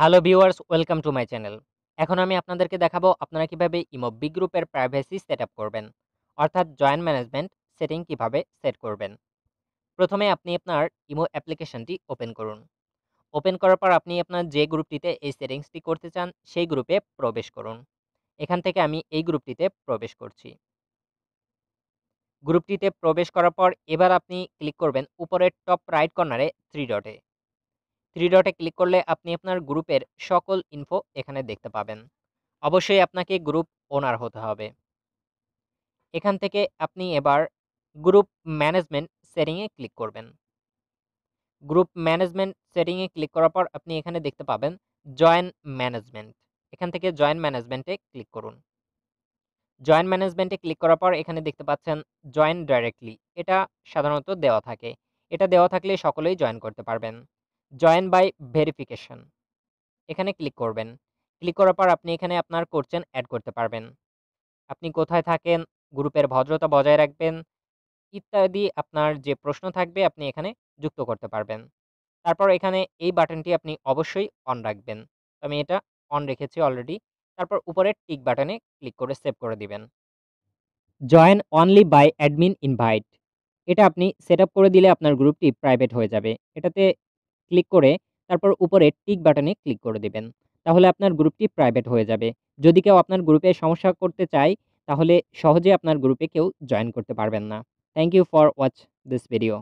hello viewers welcome to my channel এখন আমি আপনাদেরকে দেখাবো আপনারা কিভাবে ইমো বি গ্রুপের প্রাইভেসি সেট করবেন অর্থাৎ জয়েন্ট ম্যানেজমেন্ট সেটিং কিভাবে সেট করবেন প্রথমে আপনি আপনার ইমো অ্যাপ্লিকেশনটি ওপেন করুন ওপেন করার পর আপনি আপনার যে গ্রুপটিতে এই সেটিংসটি করতে চান সেই গ্রুপে প্রবেশ করুন এখান থেকে আমি এই গ্রুপটিতে প্রবেশ করছি গ্রুপটিতে প্রবেশ করার পর এবার আপনি ক্লিক করবেন উপরের টপ রাইট কর্নারে থ্রি ডটে থ্রি ডটে ক্লিক করলে আপনি আপনার গ্রুপের সকল ইনফো এখানে দেখতে পাবেন অবশ্যই আপনাকে গ্রুপ ওনার হতে হবে এখান থেকে আপনি এবার গ্রুপ ম্যানেজমেন্ট সেটিংয়ে ক্লিক করবেন গ্রুপ ম্যানেজমেন্ট সেটিংয়ে ক্লিক করার পর আপনি এখানে দেখতে পাবেন জয়েন ম্যানেজমেন্ট এখান থেকে জয়েন ম্যানেজমেন্টে ক্লিক করুন জয়েন ম্যানেজমেন্টে ক্লিক করার পর এখানে দেখতে পাচ্ছেন জয়েন ডাইরেক্টলি এটা সাধারণত দেওয়া থাকে এটা দেওয়া থাকলে সকলেই জয়েন করতে পারবেন জয়েন বাই ভেরিফিকেশন এখানে ক্লিক করবেন ক্লিক করার পর আপনি এখানে আপনার কোশ্চেন অ্যাড করতে পারবেন আপনি কোথায় থাকেন গ্রুপের ভদ্রতা বজায় রাখবেন ইত্যাদি আপনার যে প্রশ্ন থাকবে আপনি এখানে যুক্ত করতে পারবেন তারপর এখানে এই বাটনটি আপনি অবশ্যই অন রাখবেন আমি এটা অন রেখেছি অলরেডি তারপর উপরে টিক বাটনে ক্লিক করে সেভ করে দিবেন join only by admin invite এটা আপনি সেট করে দিলে আপনার গ্রুপটি প্রাইভেট হয়ে যাবে এটাতে ক্লিক করে তারপর উপরে টিক বাটনে ক্লিক করে দেবেন তাহলে আপনার গ্রুপটি প্রাইভেট হয়ে যাবে যদি কেউ আপনার গ্রুপে সমস্যা করতে চায় তাহলে সহজে আপনার গ্রুপে কেউ জয়েন করতে পারবেন না thank you for watch this video